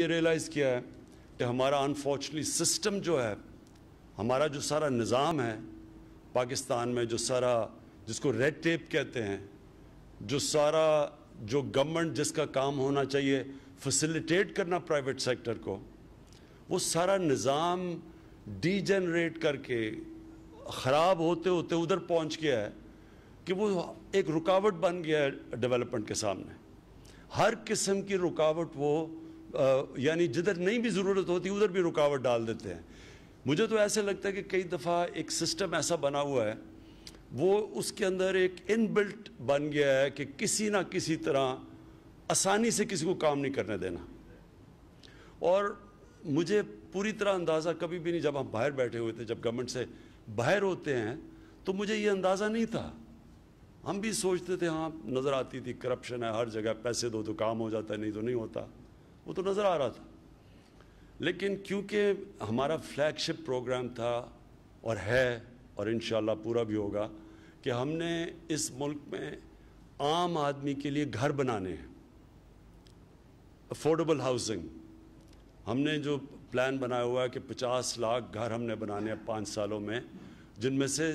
ये रियलाइज़ किया है कि हमारा अनफॉर्चुनेटली सिस्टम जो है हमारा जो सारा निज़ाम है पाकिस्तान में जो सारा जिसको रेड टेप कहते हैं जो सारा जो गवर्नमेंट जिसका काम होना चाहिए फैसिलिटेट करना प्राइवेट सेक्टर को वो सारा निज़ाम डीजनरेट करके ख़राब होते होते उधर पहुंच गया है कि वो एक रुकावट बन गया है डेवलपमेंट के सामने हर किस्म की रुकावट वो यानी जिधर नहीं भी ज़रूरत होती उधर भी रुकावट डाल देते हैं मुझे तो ऐसे लगता है कि कई दफ़ा एक सिस्टम ऐसा बना हुआ है वो उसके अंदर एक इनबिल्ट बन गया है कि किसी ना किसी तरह आसानी से किसी को काम नहीं करने देना और मुझे पूरी तरह अंदाज़ा कभी भी नहीं जब हम बाहर बैठे हुए थे जब गवर्नमेंट से बाहर होते हैं तो मुझे ये अंदाज़ा नहीं था हम भी सोचते थे हाँ नज़र आती थी करप्शन है हर जगह पैसे दो तो काम हो जाता है नहीं तो नहीं होता वो तो नज़र आ रहा था लेकिन क्योंकि हमारा फ्लैगशिप प्रोग्राम था और है और इन पूरा भी होगा कि हमने इस मुल्क में आम आदमी के लिए घर बनाने हैं अफोर्डेबल हाउसिंग हमने जो प्लान बनाया हुआ है कि 50 लाख घर हमने बनाने हैं पाँच सालों में जिनमें से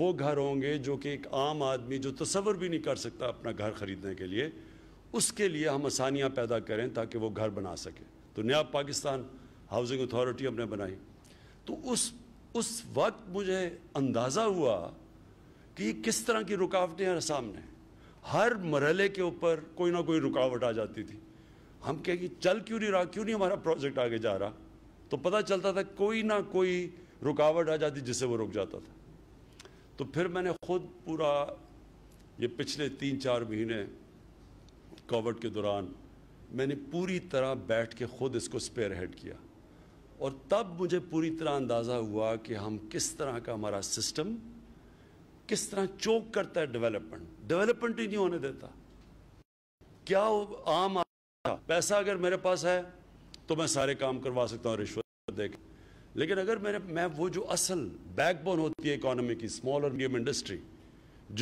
वो घर होंगे जो कि एक आम आदमी जो तस्वर भी नहीं कर सकता अपना घर ख़रीदने के लिए उसके लिए हम आसानियाँ पैदा करें ताकि वो घर बना सकें तो नया पाकिस्तान हाउसिंग अथॉरिटी हमने बनाई तो उस उस वक्त मुझे अंदाज़ा हुआ कि किस तरह की रुकावटें हैं सामने हर मरहले के ऊपर कोई ना कोई रुकावट आ जाती थी हम कहें कि चल क्यों नहीं रहा क्यों नहीं हमारा प्रोजेक्ट आगे जा रहा तो पता चलता था कोई ना कोई रुकावट आ जाती जिससे वो रुक जाता था तो फिर मैंने खुद पूरा ये पिछले तीन चार महीने कोविड के दौरान मैंने पूरी तरह बैठ के ख़ुद इसको स्पेयर हेड किया और तब मुझे पूरी तरह अंदाज़ा हुआ कि हम किस तरह का हमारा सिस्टम किस तरह चोक करता है डेवलपमेंट डेवलपमेंट ही नहीं होने देता क्या वो आम पैसा अगर मेरे पास है तो मैं सारे काम करवा सकता हूँ रिश्वत दे लेकिन अगर मेरे मैं वो जो असल बैकबोन होती है इकोनॉमी की स्मॉल और मीडियम इंडस्ट्री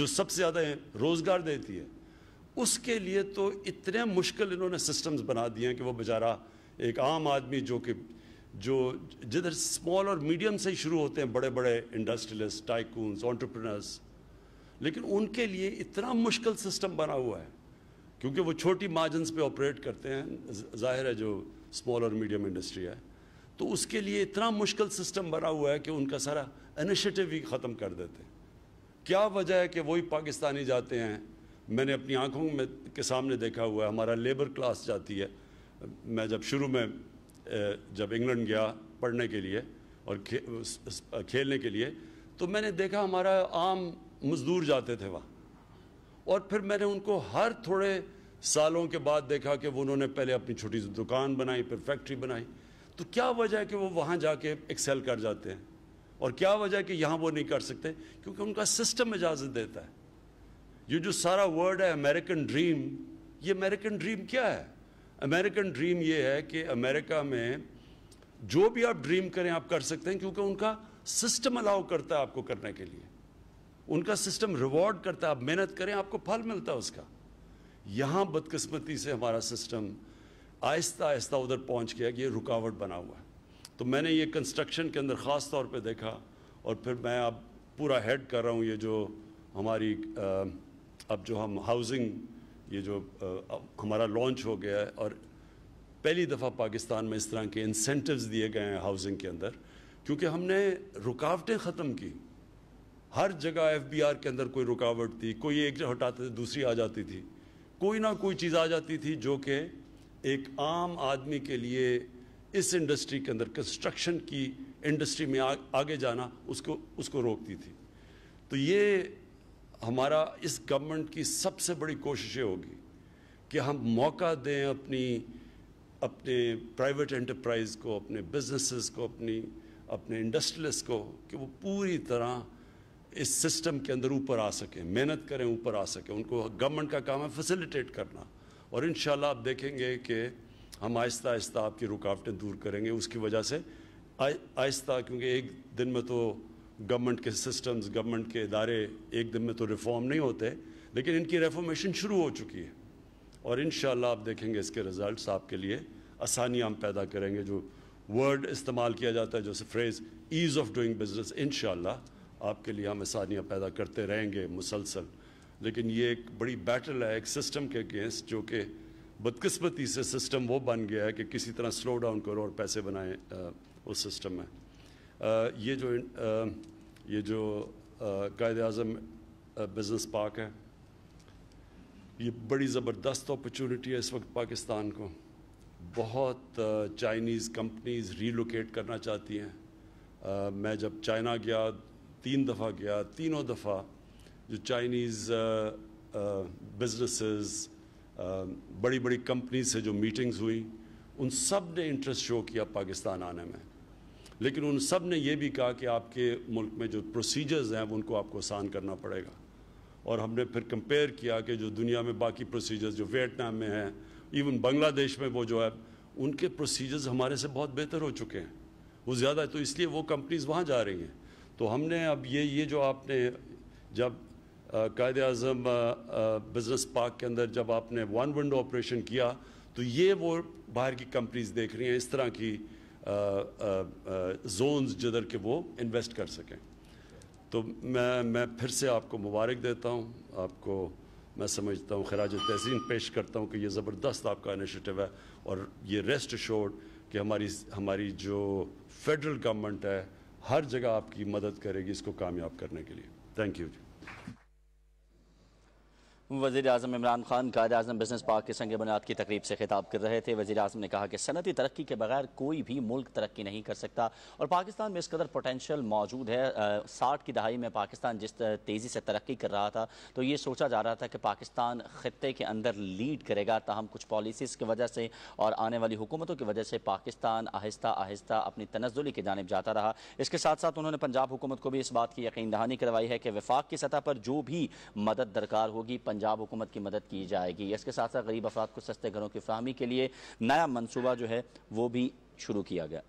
जो सबसे ज़्यादा रोज़गार देती है उसके लिए तो इतने मुश्किल इन्होंने सिस्टम्स बना दिए हैं कि वो बेचारा एक आम आदमी जो कि जो जिधर स्मॉल और मीडियम से ही शुरू होते हैं बड़े बड़े इंडस्ट्रियलिस्ट टाइकून्स ऑन्टरप्रनर्स लेकिन उनके लिए इतना मुश्किल सिस्टम बना हुआ है क्योंकि वो छोटी मार्जन्स पे ऑपरेट करते हैं जाहिर है जो स्मॉल और मीडियम इंडस्ट्री है तो उसके लिए इतना मुश्किल सिस्टम बना हुआ है कि उनका सारा इनिशिएटिव ही ख़त्म कर देते हैं क्या वजह है कि वही पाकिस्तानी जाते हैं मैंने अपनी आँखों में के सामने देखा हुआ है हमारा लेबर क्लास जाती है मैं जब शुरू में जब इंग्लैंड गया पढ़ने के लिए और खे, खेलने के लिए तो मैंने देखा हमारा आम मज़दूर जाते थे वहाँ और फिर मैंने उनको हर थोड़े सालों के बाद देखा कि वो उन्होंने पहले अपनी छोटी सी दुकान बनाई फिर फैक्ट्री बनाई तो क्या वजह है कि वो वहाँ जाके एक्सेल कर जाते हैं और क्या वजह है कि यहाँ वो नहीं कर सकते क्योंकि उनका सिस्टम इजाज़त देता है ये जो सारा वर्ड है अमेरिकन ड्रीम ये अमेरिकन ड्रीम क्या है अमेरिकन ड्रीम ये है कि अमेरिका में जो भी आप ड्रीम करें आप कर सकते हैं क्योंकि उनका सिस्टम अलाउ करता है आपको करने के लिए उनका सिस्टम रिवॉर्ड करता है आप मेहनत करें आपको फल मिलता है उसका यहाँ बदकस्मती से हमारा सिस्टम आहिस्ता आहिस्ता उधर पहुँच गया कि ये रुकावट बना हुआ है तो मैंने ये कंस्ट्रक्शन के अंदर ख़ास तौर पे देखा और फिर मैं अब पूरा हेड कर रहा हूँ ये जो हमारी आ, अब जो हम हाउसिंग ये जो आ, हमारा लॉन्च हो गया है और पहली दफ़ा पाकिस्तान में इस तरह के इंसेंटिव्स दिए गए हैं हाउसिंग के अंदर क्योंकि हमने रुकावटें ख़त्म की हर जगह एफ बी आर के अंदर कोई रुकावट थी कोई एक हटाते थे दूसरी आ जाती थी कोई ना कोई चीज़ आ जाती थी जो कि एक आम आदमी के लिए इस इंडस्ट्री के अंदर कंस्ट्रक्शन की इंडस्ट्री में आ, आगे जाना उसको उसको रोकती थी तो ये हमारा इस गवर्नमेंट की सबसे बड़ी कोशिशें होगी कि हम मौका दें अपनी अपने प्राइवेट एंटरप्राइज को अपने बिजनेसेस को अपनी अपने इंडस्ट्रियलिस्ट को कि वो पूरी तरह इस सिस्टम के अंदर ऊपर आ सकें मेहनत करें ऊपर आ सकें उनको गवर्नमेंट का काम है फैसिलिटेट करना और इन आप देखेंगे कि हम आहिस्ता आहिस्ता आपकी रुकावटें दूर करेंगे उसकी वजह से आहिस्ता क्योंकि एक दिन में तो गवर्नमेंट के सिस्टम्स गवर्नमेंट के इदारे एक दिन में तो रिफॉर्म नहीं होते लेकिन इनकी रेफॉर्मेशन शुरू हो चुकी है और इन आप देखेंगे इसके रिज़ल्ट आपके लिए आसानियाँ हम पैदा करेंगे जो वर्ड इस्तेमाल किया जाता है जैसे phrase ease of doing business in आपके लिए हम आसानियाँ पैदा करते रहेंगे मुसलसल लेकिन ये एक बड़ी बैटल है एक सिस्टम के अगेंस्ट जो कि बदकस्मती से सिस्टम वो बन गया है कि किसी तरह स्लो डाउन करो और पैसे बनाए उस सिस्टम में ये जो ये जो कायद अजम बिज़नेस पार्क है ये बड़ी ज़बरदस्त अपॉर्चुनिटी है इस वक्त पाकिस्तान को बहुत चाइनीज़ कंपनीज रीलोकेट करना चाहती हैं मैं जब चाइना गया तीन दफ़ा गया तीनों दफ़ा जो चाइनीज़ बिजनेसेस बड़ी बड़ी कंपनीज से जो मीटिंग्स हुई उन सब ने इंटरेस्ट शो किया पाकिस्तान आने में लेकिन उन सब ने यह भी कहा कि आपके मुल्क में जो प्रोसीजर्स हैं उनको आपको आसान करना पड़ेगा और हमने फिर कंपेयर किया कि जो दुनिया में बाकी प्रोसीजर्स जो वियतनाम में हैं इवन बांग्लादेश में वो जो है उनके प्रोसीजर्स हमारे से बहुत बेहतर हो चुके हैं वो ज़्यादा है तो इसलिए वो कंपनीज़ वहाँ जा रही हैं तो हमने अब ये ये जो आपने जब कायद अजम बिज़नेस पार्क के अंदर जब आपने वन विंडो ऑपरेशन किया तो ये वो बाहर की कंपनीज़ देख रही हैं इस तरह की जोन्स जिधर के वो इन्वेस्ट कर सकें तो मैं मैं फिर से आपको मुबारक देता हूँ आपको मैं समझता हूँ खराज तहसीन पेश करता हूँ कि ये ज़बरदस्त आपका इनिशिएटिव है और ये रेस्ट शोर्ड कि हमारी हमारी जो फेडरल गवर्नमेंट है हर जगह आपकी मदद करेगी इसको कामयाब करने के लिए थैंक यू जी वजी अजम इमरान खान कायद अजम बिजनेस पार्क के संग बुनियाद की तकरीब से खिताब कर रहे थे वजी अजम ने कहा कि सनती तरक्की के बगैर कोई भी मुल्क तरक्की नहीं कर सकता और पाकिस्तान में इस कदर पोटेंशल मौजूद है साठ की दहाई में पाकिस्तान जिस तेज़ी से तरक्की कर रहा था तो ये सोचा जा रहा था कि पाकिस्तान खत्े के अंदर लीड करेगा ताहम कुछ पॉलिसीज़ की वजह से और आने वाली हुकूमतों की वजह से पाकिस्तान आहिस्ता आहिस्ता अपनी तनजुली की जानब जाता रहा इसके साथ साथ उन्होंने पंजाब हुकूमत को भी इस बात की यकीन दहानी करवाई है कि वफाक की सतह पर जो भी मदद दरकार होगी पंजाब हुकूमत की मदद की जाएगी इसके साथ साथ गरीब अफराद को सस्ते घरों की फ्राहमी के लिए नया मनसूबा जो है वो भी शुरू किया गया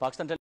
पाकिस्तान